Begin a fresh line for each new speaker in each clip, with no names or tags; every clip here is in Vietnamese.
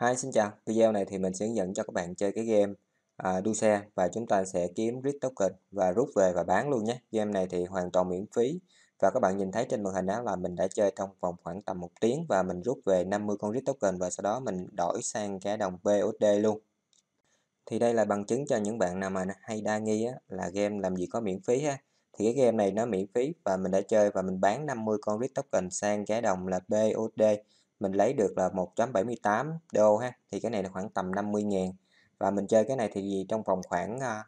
Hi, xin chào. Video này thì mình sẽ hướng dẫn cho các bạn chơi cái game à, đua xe và chúng ta sẽ kiếm Rit Token và rút về và bán luôn nhé. Game này thì hoàn toàn miễn phí và các bạn nhìn thấy trên màn hình đó là mình đã chơi trong vòng khoảng tầm một tiếng và mình rút về 50 con Rit Token và sau đó mình đổi sang cái đồng BUSD luôn. Thì đây là bằng chứng cho những bạn nào mà hay đa nghi á, là game làm gì có miễn phí ha. Thì cái game này nó miễn phí và mình đã chơi và mình bán 50 con Rit Token sang cái đồng là BUSD mình lấy được là 1.78 đô ha thì cái này là khoảng tầm 50.000 và mình chơi cái này thì gì trong vòng khoảng à,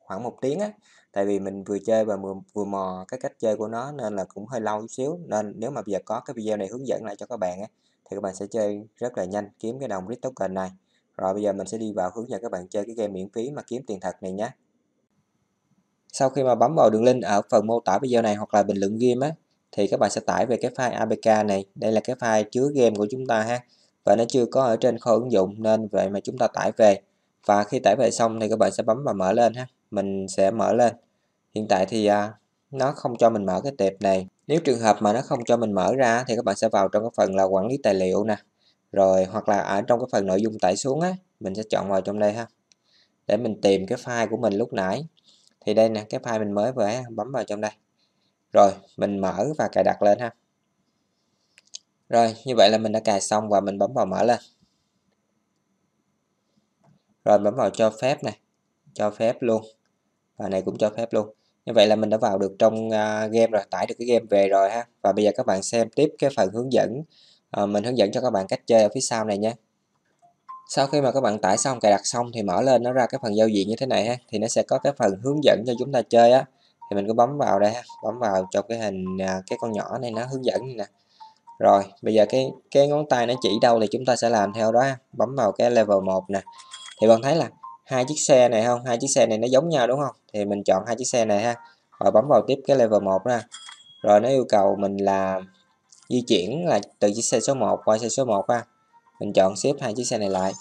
khoảng một tiếng á tại vì mình vừa chơi và vừa, vừa mò cái cách chơi của nó nên là cũng hơi lâu xíu nên nếu mà bây giờ có cái video này hướng dẫn lại cho các bạn á thì các bạn sẽ chơi rất là nhanh kiếm cái đồng rit token này rồi bây giờ mình sẽ đi vào hướng dẫn các bạn chơi cái game miễn phí mà kiếm tiền thật này nhé sau khi mà bấm vào đường link ở phần mô tả video này hoặc là bình luận game á thì các bạn sẽ tải về cái file APK này đây là cái file chứa game của chúng ta ha và nó chưa có ở trên kho ứng dụng nên vậy mà chúng ta tải về và khi tải về xong thì các bạn sẽ bấm vào mở lên ha mình sẽ mở lên hiện tại thì à, nó không cho mình mở cái tệp này nếu trường hợp mà nó không cho mình mở ra thì các bạn sẽ vào trong cái phần là quản lý tài liệu nè rồi hoặc là ở trong cái phần nội dung tải xuống á mình sẽ chọn vào trong đây ha để mình tìm cái file của mình lúc nãy thì đây nè cái file mình mới vừa bấm vào trong đây rồi mình mở và cài đặt lên ha rồi như vậy là mình đã cài xong và mình bấm vào mở lên rồi bấm vào cho phép này cho phép luôn và này cũng cho phép luôn như vậy là mình đã vào được trong à, game rồi tải được cái game về rồi ha và bây giờ các bạn xem tiếp cái phần hướng dẫn uh, mình hướng dẫn cho các bạn cách chơi ở phía sau này nhé sau khi mà các bạn tải xong cài đặt xong thì mở lên nó ra cái phần giao diện như thế này ha thì nó sẽ có cái phần hướng dẫn cho chúng ta chơi á thì mình cứ bấm vào đây ha bấm vào cho cái hình à, cái con nhỏ này nó hướng dẫn nè rồi bây giờ cái cái ngón tay nó chỉ đâu thì chúng ta sẽ làm theo đó bấm vào cái level 1 nè thì bạn thấy là hai chiếc xe này không hai chiếc xe này nó giống nhau đúng không thì mình chọn hai chiếc xe này ha rồi bấm vào tiếp cái level 1 ra rồi nó yêu cầu mình là di chuyển là từ chiếc xe số 1 qua xe số 1 ha mình chọn xếp hai chiếc xe này lại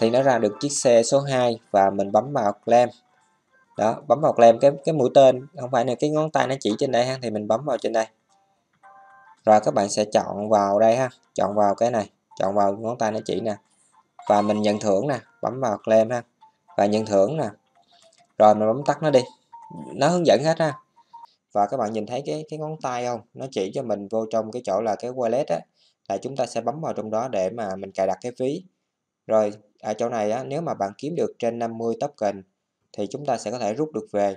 thì nó ra được chiếc xe số 2 và mình bấm vào claim đó bấm vào kèm cái cái mũi tên không phải là cái ngón tay nó chỉ trên đây ha thì mình bấm vào trên đây rồi các bạn sẽ chọn vào đây ha chọn vào cái này chọn vào ngón tay nó chỉ nè và mình nhận thưởng nè bấm vào claim ha và nhận thưởng nè rồi mình bấm tắt nó đi nó hướng dẫn hết ha và các bạn nhìn thấy cái cái ngón tay không nó chỉ cho mình vô trong cái chỗ là cái wallet á là chúng ta sẽ bấm vào trong đó để mà mình cài đặt cái phí rồi ở chỗ này á, nếu mà bạn kiếm được trên 50 token thì chúng ta sẽ có thể rút được về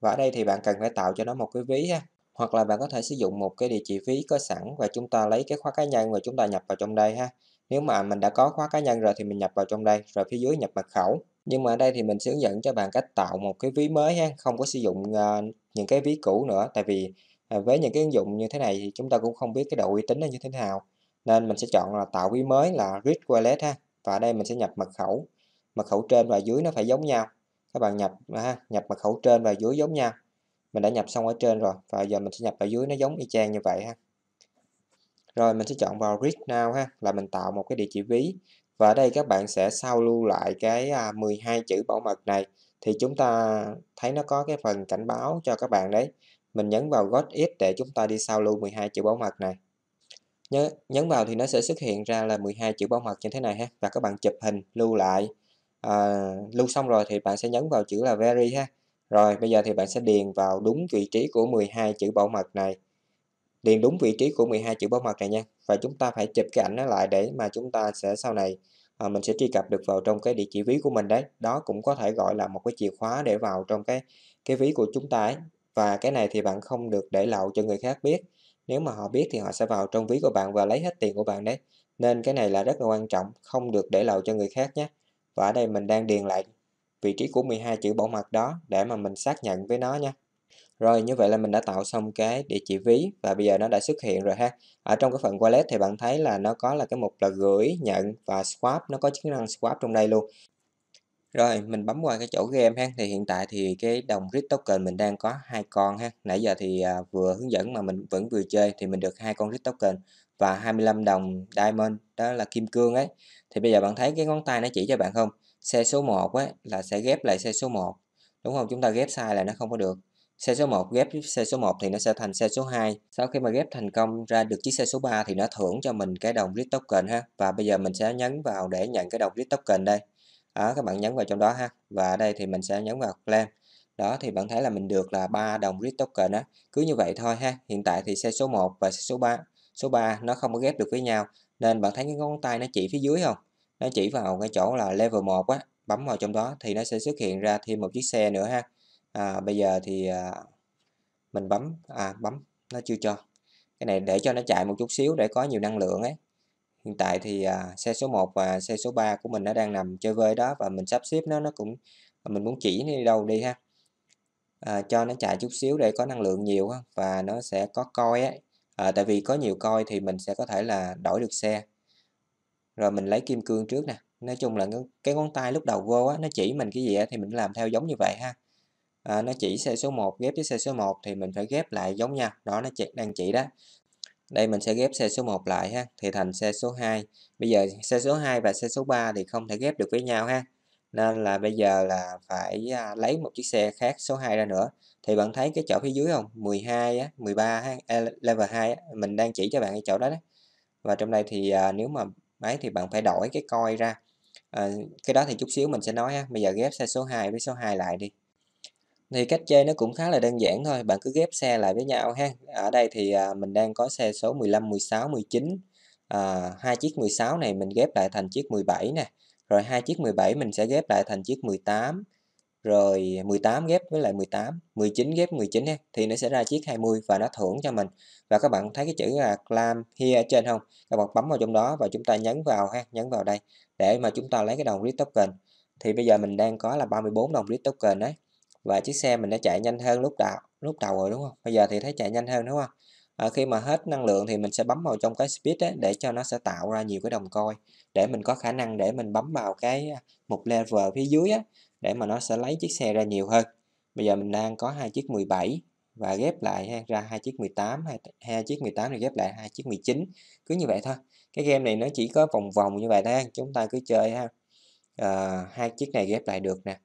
và ở đây thì bạn cần phải tạo cho nó một cái ví ha hoặc là bạn có thể sử dụng một cái địa chỉ ví có sẵn và chúng ta lấy cái khóa cá nhân và chúng ta nhập vào trong đây ha nếu mà mình đã có khóa cá nhân rồi thì mình nhập vào trong đây rồi phía dưới nhập mật khẩu nhưng mà ở đây thì mình hướng dẫn cho bạn cách tạo một cái ví mới ha không có sử dụng uh, những cái ví cũ nữa tại vì uh, với những cái ứng dụng như thế này thì chúng ta cũng không biết cái độ uy tín nó như thế nào nên mình sẽ chọn là tạo ví mới là grid wallet ha và ở đây mình sẽ nhập mật khẩu mật khẩu trên và dưới nó phải giống nhau các bạn nhập ha, nhập mật khẩu trên và dưới giống nhau mình đã nhập xong ở trên rồi và giờ mình sẽ nhập ở dưới nó giống y chang như vậy ha rồi mình sẽ chọn vào read now ha là mình tạo một cái địa chỉ ví và ở đây các bạn sẽ sao lưu lại cái 12 à, chữ bảo mật này thì chúng ta thấy nó có cái phần cảnh báo cho các bạn đấy mình nhấn vào got it để chúng ta đi sao lưu 12 chữ bảo mật này nhấn, vào thì nó sẽ xuất hiện ra là 12 chữ bảo mật như thế này ha và các bạn chụp hình lưu lại à, lưu xong rồi thì bạn sẽ nhấn vào chữ là very ha rồi bây giờ thì bạn sẽ điền vào đúng vị trí của 12 chữ bảo mật này điền đúng vị trí của 12 chữ bảo mật này nha và chúng ta phải chụp cái ảnh nó lại để mà chúng ta sẽ sau này à, mình sẽ truy cập được vào trong cái địa chỉ ví của mình đấy đó cũng có thể gọi là một cái chìa khóa để vào trong cái cái ví của chúng ta ấy và cái này thì bạn không được để lộ cho người khác biết nếu mà họ biết thì họ sẽ vào trong ví của bạn và lấy hết tiền của bạn đấy nên cái này là rất là quan trọng không được để lộ cho người khác nhé và ở đây mình đang điền lại vị trí của 12 chữ bỏ mặt đó để mà mình xác nhận với nó nha rồi như vậy là mình đã tạo xong cái địa chỉ ví và bây giờ nó đã xuất hiện rồi ha ở trong cái phần wallet thì bạn thấy là nó có là cái mục là gửi nhận và swap nó có chức năng swap trong đây luôn rồi mình bấm qua cái chỗ game ha thì hiện tại thì cái đồng rit token mình đang có hai con ha nãy giờ thì à, vừa hướng dẫn mà mình vẫn vừa chơi thì mình được hai con rit token và 25 đồng diamond đó là kim cương ấy thì bây giờ bạn thấy cái ngón tay nó chỉ cho bạn không xe số 1 ấy là sẽ ghép lại xe số 1 đúng không chúng ta ghép sai là nó không có được xe số 1 ghép với xe số 1 thì nó sẽ thành xe số 2 sau khi mà ghép thành công ra được chiếc xe số 3 thì nó thưởng cho mình cái đồng RIP token ha và bây giờ mình sẽ nhấn vào để nhận cái đồng RIP token đây đó các bạn nhấn vào trong đó ha và ở đây thì mình sẽ nhấn vào claim đó thì bạn thấy là mình được là 3 đồng RIP token á cứ như vậy thôi ha hiện tại thì xe số 1 và xe số 3 số 3 nó không có ghép được với nhau nên bạn thấy cái ngón tay nó chỉ phía dưới không nó chỉ vào cái chỗ là level 1 á bấm vào trong đó thì nó sẽ xuất hiện ra thêm một chiếc xe nữa ha à, bây giờ thì à, mình bấm à bấm nó chưa cho cái này để cho nó chạy một chút xíu để có nhiều năng lượng ấy hiện tại thì à, xe số 1 và xe số 3 của mình nó đang nằm chơi vơi đó và mình sắp xếp nó nó cũng à, mình muốn chỉ nó đi đâu đi ha à, cho nó chạy chút xíu để có năng lượng nhiều và nó sẽ có coi ấy à, tại vì có nhiều coi thì mình sẽ có thể là đổi được xe rồi mình lấy kim cương trước nè nói chung là cái ngón tay lúc đầu vô á, nó chỉ mình cái gì á, thì mình làm theo giống như vậy ha à, nó chỉ xe số 1 ghép với xe số 1 thì mình phải ghép lại giống nhau đó nó chỉ, đang chỉ đó đây mình sẽ ghép xe số 1 lại ha thì thành xe số 2 bây giờ xe số 2 và xe số 3 thì không thể ghép được với nhau ha nên là bây giờ là phải à, lấy một chiếc xe khác số 2 ra nữa thì bạn thấy cái chỗ phía dưới không 12 13 level 2 mình đang chỉ cho bạn cái chỗ đó đấy và trong đây thì à, nếu mà máy thì bạn phải đổi cái coi ra à, cái đó thì chút xíu mình sẽ nói ha bây giờ ghép xe số 2 với số 2 lại đi thì cách chơi nó cũng khá là đơn giản thôi bạn cứ ghép xe lại với nhau ha ở đây thì à, mình đang có xe số 15 16 19 hai chiếc 16 này mình ghép lại thành chiếc 17 nè rồi hai chiếc 17 mình sẽ ghép lại thành chiếc 18 rồi 18 ghép với lại 18 19 ghép 19 ha, thì nó sẽ ra chiếc 20 và nó thưởng cho mình và các bạn thấy cái chữ là clam here ở trên không các bạn bấm vào trong đó và chúng ta nhấn vào ha nhấn vào đây để mà chúng ta lấy cái đồng read token thì bây giờ mình đang có là 34 đồng read token đấy và chiếc xe mình đã chạy nhanh hơn lúc đầu lúc đầu rồi đúng không bây giờ thì thấy chạy nhanh hơn đúng không à, khi mà hết năng lượng thì mình sẽ bấm vào trong cái speed ấy, để cho nó sẽ tạo ra nhiều cái đồng coi để mình có khả năng để mình bấm vào cái à, mục level phía dưới á, để mà nó sẽ lấy chiếc xe ra nhiều hơn bây giờ mình đang có hai chiếc 17 và ghép lại ha, ra hai chiếc 18 hai chiếc 18 thì ghép lại hai chiếc 19 cứ như vậy thôi cái game này nó chỉ có vòng vòng như vậy thôi chúng ta cứ chơi ha à, hai chiếc này ghép lại được nè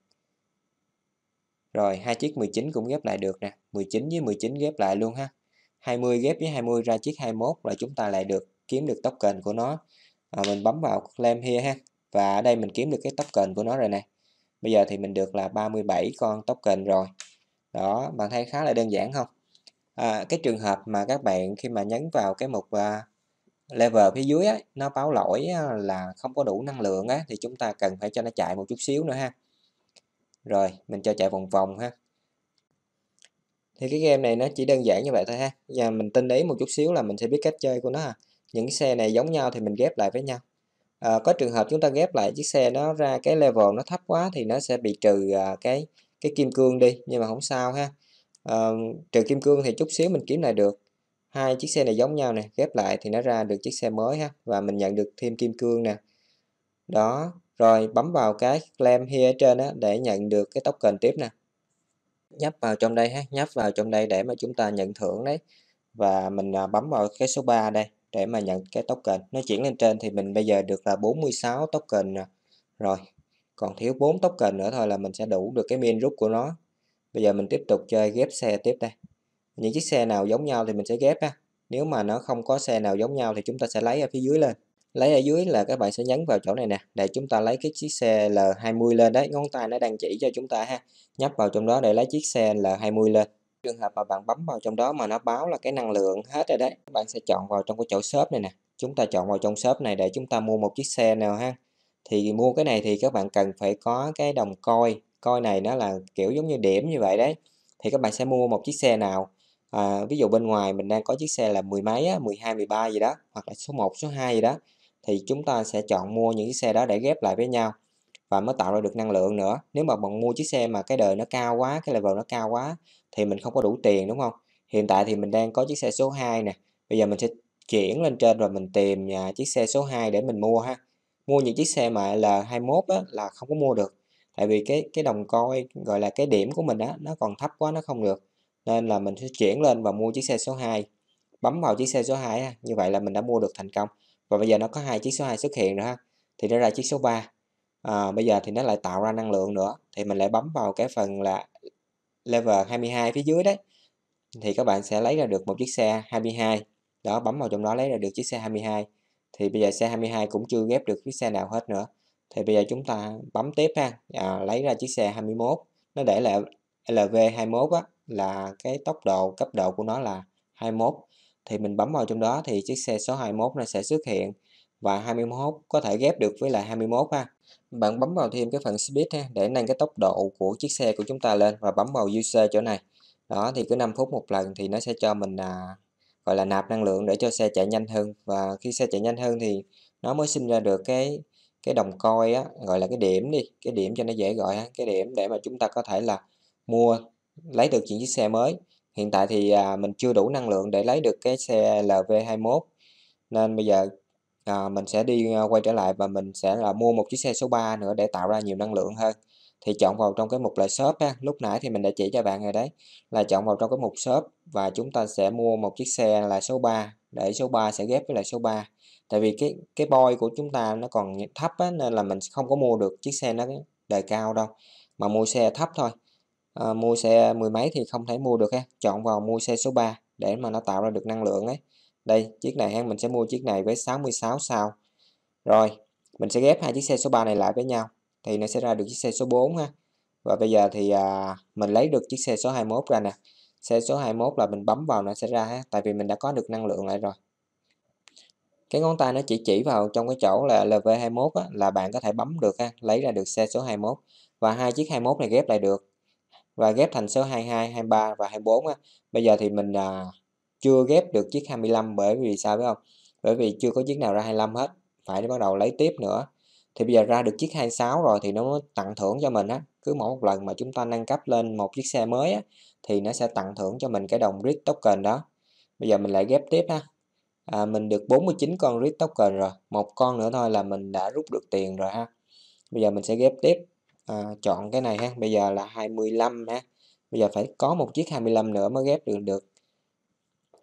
rồi hai chiếc 19 cũng ghép lại được nè 19 với 19 ghép lại luôn ha 20 ghép với 20 ra chiếc 21 là chúng ta lại được kiếm được token của nó à, mình bấm vào claim here ha và ở đây mình kiếm được cái token của nó rồi nè bây giờ thì mình được là 37 con token rồi đó bạn thấy khá là đơn giản không à, cái trường hợp mà các bạn khi mà nhấn vào cái mục uh, level phía dưới ấy, nó báo lỗi là không có đủ năng lượng á thì chúng ta cần phải cho nó chạy một chút xíu nữa ha rồi mình cho chạy vòng vòng ha thì cái game này nó chỉ đơn giản như vậy thôi ha và mình tin ý một chút xíu là mình sẽ biết cách chơi của nó ha những xe này giống nhau thì mình ghép lại với nhau à, có trường hợp chúng ta ghép lại chiếc xe nó ra cái level nó thấp quá thì nó sẽ bị trừ ờ, cái cái kim cương đi nhưng mà không sao ha à, trừ kim cương thì chút xíu mình kiếm lại được hai chiếc xe này giống nhau này ghép lại thì nó ra được chiếc xe mới ha và mình nhận được thêm kim cương nè đó rồi bấm vào cái claim here ở trên á để nhận được cái token tiếp nè nhấp vào trong đây ha nhấp vào trong đây để mà chúng ta nhận thưởng đấy và mình à, bấm vào cái số 3 đây để mà nhận cái token nó chuyển lên trên thì mình bây giờ được là 46 token rồi còn thiếu 4 token nữa thôi là mình sẽ đủ được cái min rút của nó bây giờ mình tiếp tục chơi ghép xe tiếp đây những chiếc xe nào giống nhau thì mình sẽ ghép ha nếu mà nó không có xe nào giống nhau thì chúng ta sẽ lấy ở phía dưới lên lấy ở dưới là các bạn sẽ nhấn vào chỗ này nè để chúng ta lấy cái chiếc xe L20 lên đấy ngón tay nó đang chỉ cho chúng ta ha nhấp vào trong đó để lấy chiếc xe L20 lên trường hợp mà bạn bấm vào trong đó mà nó báo là cái năng lượng hết rồi đấy các bạn sẽ chọn vào trong cái chỗ shop này nè chúng ta chọn vào trong shop này để chúng ta mua một chiếc xe nào ha thì mua cái này thì các bạn cần phải có cái đồng coi coi này nó là kiểu giống như điểm như vậy đấy thì các bạn sẽ mua một chiếc xe nào à, ví dụ bên ngoài mình đang có chiếc xe là mười mấy á, mười hai mười ba gì đó hoặc là số 1, số 2 gì đó thì chúng ta sẽ chọn mua những chiếc xe đó để ghép lại với nhau và mới tạo ra được năng lượng nữa nếu mà bạn mua chiếc xe mà cái đời nó cao quá cái level nó cao quá thì mình không có đủ tiền đúng không hiện tại thì mình đang có chiếc xe số 2 nè bây giờ mình sẽ chuyển lên trên rồi mình tìm nhà chiếc xe số 2 để mình mua ha mua những chiếc xe mà là 21 á, là không có mua được tại vì cái cái đồng coi gọi là cái điểm của mình á nó còn thấp quá nó không được nên là mình sẽ chuyển lên và mua chiếc xe số 2 bấm vào chiếc xe số 2 ha. như vậy là mình đã mua được thành công và bây giờ nó có hai chiếc số 2 xuất hiện rồi ha thì nó ra chiếc số 3 à, bây giờ thì nó lại tạo ra năng lượng nữa thì mình lại bấm vào cái phần là level 22 phía dưới đấy thì các bạn sẽ lấy ra được một chiếc xe 22 đó bấm vào trong đó lấy ra được chiếc xe 22 thì bây giờ xe 22 cũng chưa ghép được chiếc xe nào hết nữa thì bây giờ chúng ta bấm tiếp ha à, lấy ra chiếc xe 21 nó để lại LV21 á là cái tốc độ cấp độ của nó là 21 thì mình bấm vào trong đó thì chiếc xe số 21 này sẽ xuất hiện và 21 có thể ghép được với lại 21 ha. Bạn bấm vào thêm cái phần speed ha, để nâng cái tốc độ của chiếc xe của chúng ta lên và bấm vào user chỗ này. Đó thì cứ 5 phút một lần thì nó sẽ cho mình à, gọi là nạp năng lượng để cho xe chạy nhanh hơn và khi xe chạy nhanh hơn thì nó mới sinh ra được cái cái đồng coi á gọi là cái điểm đi, cái điểm cho nó dễ gọi ha, cái điểm để mà chúng ta có thể là mua lấy được những chiếc xe mới hiện tại thì à, mình chưa đủ năng lượng để lấy được cái xe LV21 nên bây giờ à, mình sẽ đi à, quay trở lại và mình sẽ là mua một chiếc xe số 3 nữa để tạo ra nhiều năng lượng hơn thì chọn vào trong cái mục là shop ha. lúc nãy thì mình đã chỉ cho bạn rồi đấy là chọn vào trong cái mục shop và chúng ta sẽ mua một chiếc xe là số 3 để số 3 sẽ ghép với lại số 3 tại vì cái cái boy của chúng ta nó còn thấp á, nên là mình không có mua được chiếc xe nó đời cao đâu mà mua xe thấp thôi à, mua xe mười mấy thì không thể mua được ha chọn vào mua xe số 3 để mà nó tạo ra được năng lượng ấy đây chiếc này ha mình sẽ mua chiếc này với 66 sao rồi mình sẽ ghép hai chiếc xe số 3 này lại với nhau thì nó sẽ ra được chiếc xe số 4 ha và bây giờ thì à, mình lấy được chiếc xe số 21 ra nè xe số 21 là mình bấm vào nó sẽ ra ha tại vì mình đã có được năng lượng lại rồi cái ngón tay nó chỉ chỉ vào trong cái chỗ là LV21 á, là bạn có thể bấm được ha, lấy ra được xe số 21 và hai chiếc 21 này ghép lại được và ghép thành số 22, 23 và 24 á. Bây giờ thì mình à, chưa ghép được chiếc 25 bởi vì sao biết không? Bởi vì chưa có chiếc nào ra 25 hết, phải bắt đầu lấy tiếp nữa. Thì bây giờ ra được chiếc 26 rồi thì nó tặng thưởng cho mình á, cứ mỗi một lần mà chúng ta nâng cấp lên một chiếc xe mới á thì nó sẽ tặng thưởng cho mình cái đồng grid token đó. Bây giờ mình lại ghép tiếp ha. À, mình được 49 con grid token rồi, một con nữa thôi là mình đã rút được tiền rồi ha. Bây giờ mình sẽ ghép tiếp à, chọn cái này ha bây giờ là 25 ha bây giờ phải có một chiếc 25 nữa mới ghép được được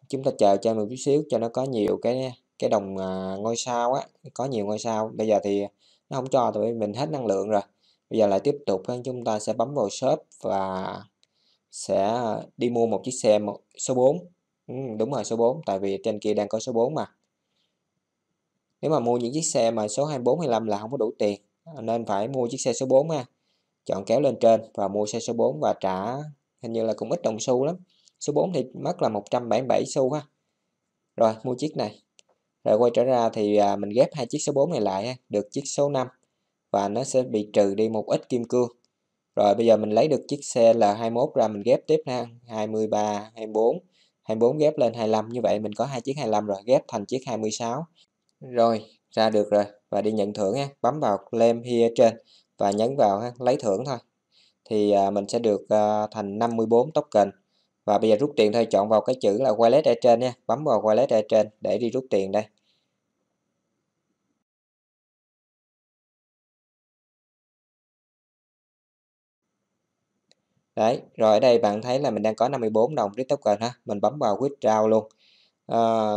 chúng ta chờ cho một chút xíu cho nó có nhiều cái cái đồng à, ngôi sao á có nhiều ngôi sao bây giờ thì nó không cho tụi mình hết năng lượng rồi bây giờ lại tiếp tục ha chúng ta sẽ bấm vào shop và sẽ đi mua một chiếc xe số 4 ừ, đúng rồi số 4 tại vì trên kia đang có số 4 mà nếu mà mua những chiếc xe mà số 24 25 là không có đủ tiền nên phải mua chiếc xe số 4 ha chọn kéo lên trên và mua xe số 4 và trả hình như là cũng ít đồng xu lắm số 4 thì mất là 177 xu ha rồi mua chiếc này rồi quay trở ra thì à, mình ghép hai chiếc số 4 này lại được chiếc số 5 và nó sẽ bị trừ đi một ít kim cương rồi bây giờ mình lấy được chiếc xe L21 ra mình ghép tiếp ha 23 24 24 ghép lên 25 như vậy mình có hai chiếc 25 rồi ghép thành chiếc 26 rồi ra được rồi và đi nhận thưởng ha bấm vào claim here trên và nhấn vào ha, lấy thưởng thôi thì à, mình sẽ được à, thành 54 token và bây giờ rút tiền thôi chọn vào cái chữ là wallet ở trên nha bấm vào wallet ở trên để đi rút tiền đây Đấy, rồi ở đây bạn thấy là mình đang có 54 đồng Rip Token ha. Mình bấm vào Withdraw luôn. À,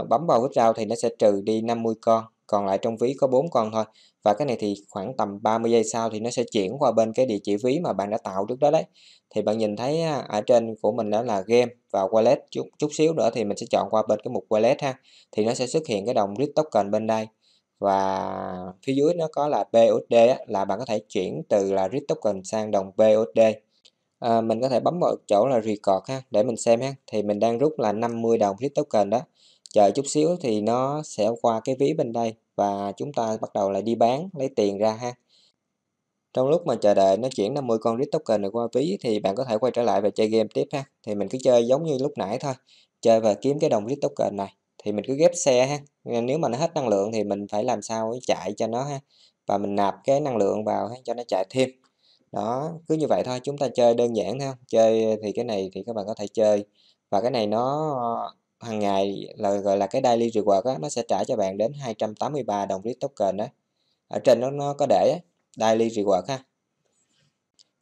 bấm vào Withdraw thì nó sẽ trừ đi 50 con còn lại trong ví có bốn con thôi và cái này thì khoảng tầm 30 giây sau thì nó sẽ chuyển qua bên cái địa chỉ ví mà bạn đã tạo trước đó đấy thì bạn nhìn thấy à, ở trên của mình đó là game và wallet chút chút xíu nữa thì mình sẽ chọn qua bên cái mục wallet ha thì nó sẽ xuất hiện cái đồng rip token bên đây và phía dưới nó có là BUSD á, là bạn có thể chuyển từ là rip token sang đồng BUSD à, mình có thể bấm vào chỗ là record ha để mình xem ha thì mình đang rút là 50 đồng rip token đó chờ chút xíu thì nó sẽ qua cái ví bên đây và chúng ta bắt đầu lại đi bán lấy tiền ra ha trong lúc mà chờ đợi nó chuyển 50 con rít token này qua ví thì bạn có thể quay trở lại và chơi game tiếp ha thì mình cứ chơi giống như lúc nãy thôi chơi và kiếm cái đồng rít token này thì mình cứ ghép xe ha nếu mà nó hết năng lượng thì mình phải làm sao chạy cho nó ha và mình nạp cái năng lượng vào ha, cho nó chạy thêm đó cứ như vậy thôi chúng ta chơi đơn giản thôi chơi thì cái này thì các bạn có thể chơi và cái này nó hàng ngày là gọi là cái daily reward á, nó sẽ trả cho bạn đến 283 đồng riết token đó. Ở trên nó, nó có để á, daily reward ha.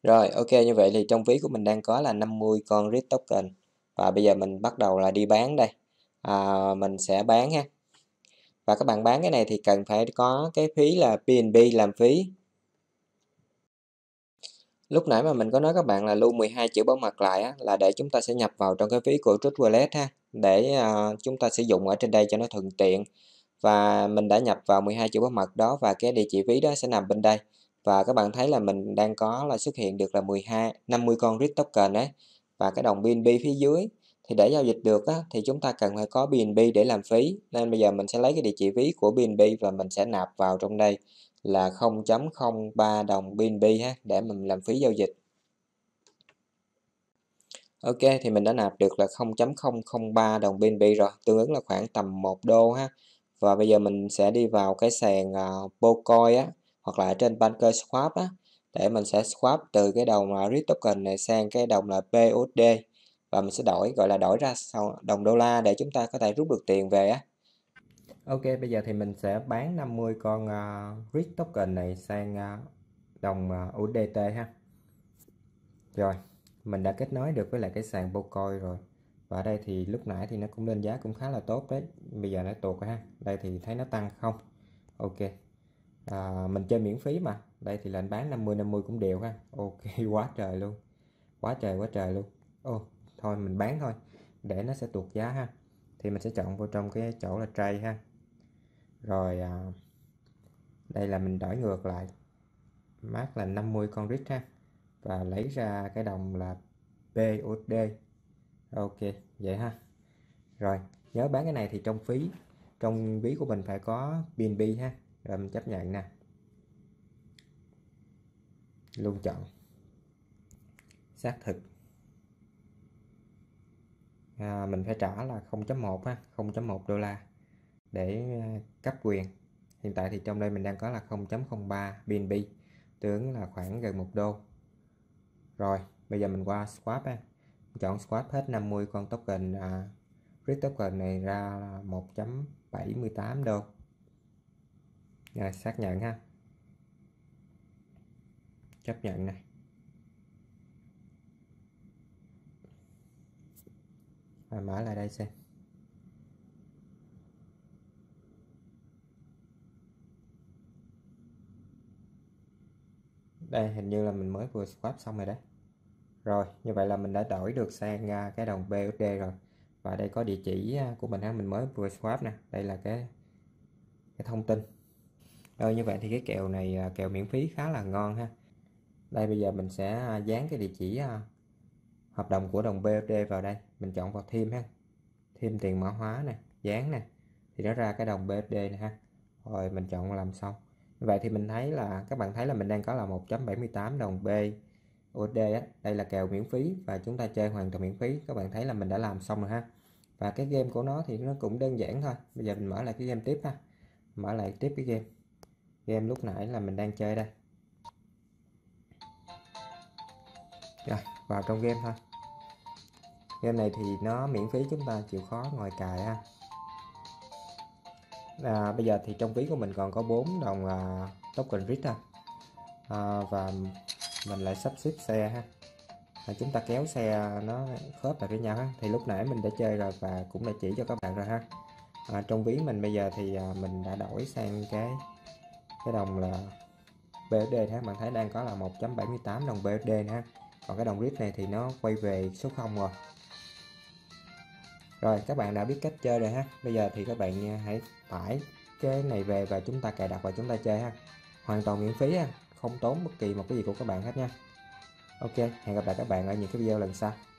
Rồi ok như vậy thì trong ví của mình đang có là 50 con riết token và bây giờ mình bắt đầu là đi bán đây. À, mình sẽ bán ha. Và các bạn bán cái này thì cần phải có cái phí là PNB làm phí Lúc nãy mà mình có nói các bạn là lưu 12 chữ bảo mật lại á, là để chúng ta sẽ nhập vào trong cái ví của Root Wallet ha, để à, chúng ta sử dụng ở trên đây cho nó thuận tiện. Và mình đã nhập vào 12 chữ bảo mật đó và cái địa chỉ ví đó sẽ nằm bên đây. Và các bạn thấy là mình đang có là xuất hiện được là 12 50 con RIT token đấy và cái đồng BNB phía dưới. Thì để giao dịch được á, thì chúng ta cần phải có BNB để làm phí. Nên bây giờ mình sẽ lấy cái địa chỉ ví của BNB và mình sẽ nạp vào trong đây là 0.03 đồng BNB ha để mình làm phí giao dịch Ok thì mình đã nạp được là 0.003 đồng BNB rồi tương ứng là khoảng tầm 1 đô ha và bây giờ mình sẽ đi vào cái sàn uh, á hoặc là trên Banker Swap á để mình sẽ swap từ cái đồng là RIP token này sang cái đồng là PUSD và mình sẽ đổi gọi là đổi ra đồng đô la để chúng ta có thể rút được tiền về á Ok bây giờ thì mình sẽ bán 50 con uh, ờ, RIG token này sang uh, đồng uh, ờ, USDT ha rồi mình đã kết nối được với lại cái sàn Bocoi rồi và ở đây thì lúc nãy thì nó cũng lên giá cũng khá là tốt đấy bây giờ nó tụt ha đây thì thấy nó tăng không ok à, mình chơi miễn phí mà đây thì lệnh bán 50 50 cũng đều ha ok quá trời luôn quá trời quá trời luôn ô oh, thôi mình bán thôi để nó sẽ tụt giá ha thì mình sẽ chọn vô trong cái chỗ là trade ha rồi à, đây là mình đổi ngược lại mát là 50 con rít ha và lấy ra cái đồng là BUSD ok vậy ha rồi nhớ bán cái này thì trong phí trong ví của mình phải có BNB ha rồi mình chấp nhận nè luôn chọn xác thực à, mình phải trả là 0.1 ha 0.1 đô la để à, cấp quyền hiện tại thì trong đây mình đang có là 0.03 BNB tướng là khoảng gần 1 đô rồi bây giờ mình qua swap ha. chọn swap hết 50 con token à, Rick token này ra 1.78 đô rồi xác nhận ha chấp nhận này Và mở lại đây xem đây hình như là mình mới vừa swap xong rồi đấy rồi như vậy là mình đã đổi được sang à, cái đồng BUSD rồi và đây có địa chỉ à, của mình ha mình mới vừa swap nè đây là cái cái thông tin rồi như vậy thì cái kèo này à, kèo miễn phí khá là ngon ha đây bây giờ mình sẽ dán cái địa chỉ hợp đồng của đồng BUSD vào đây mình chọn vào thêm ha thêm tiền mã hóa nè dán nè thì nó ra cái đồng BUSD nè ha rồi mình chọn làm xong Vậy thì mình thấy là các bạn thấy là mình đang có là 1.78 đồng B USD á, đây là kèo miễn phí và chúng ta chơi hoàn toàn miễn phí. Các bạn thấy là mình đã làm xong rồi ha. Và cái game của nó thì nó cũng đơn giản thôi. Bây giờ mình mở lại cái game tiếp ha. Mở lại tiếp cái game. Game lúc nãy là mình đang chơi đây. Rồi, vào trong game thôi. Game này thì nó miễn phí chúng ta chịu khó ngồi cài ha à, bây giờ thì trong ví của mình còn có 4 đồng à, token RIT ha à, và mình lại sắp xếp xe ha à, chúng ta kéo xe nó khớp lại với nhau ha thì lúc nãy mình đã chơi rồi và cũng đã chỉ cho các bạn rồi ha à, trong ví mình bây giờ thì à, mình đã đổi sang cái cái đồng là BSD ha bạn thấy đang có là 1.78 đồng BSD ha còn cái đồng RIT này thì nó quay về số 0 rồi rồi các bạn đã biết cách chơi rồi ha bây giờ thì các bạn à, hãy tải cái này về và chúng ta cài đặt và chúng ta chơi ha hoàn toàn miễn phí ha không tốn bất kỳ một cái gì của các bạn hết nha ok hẹn gặp lại các bạn ở những cái video lần sau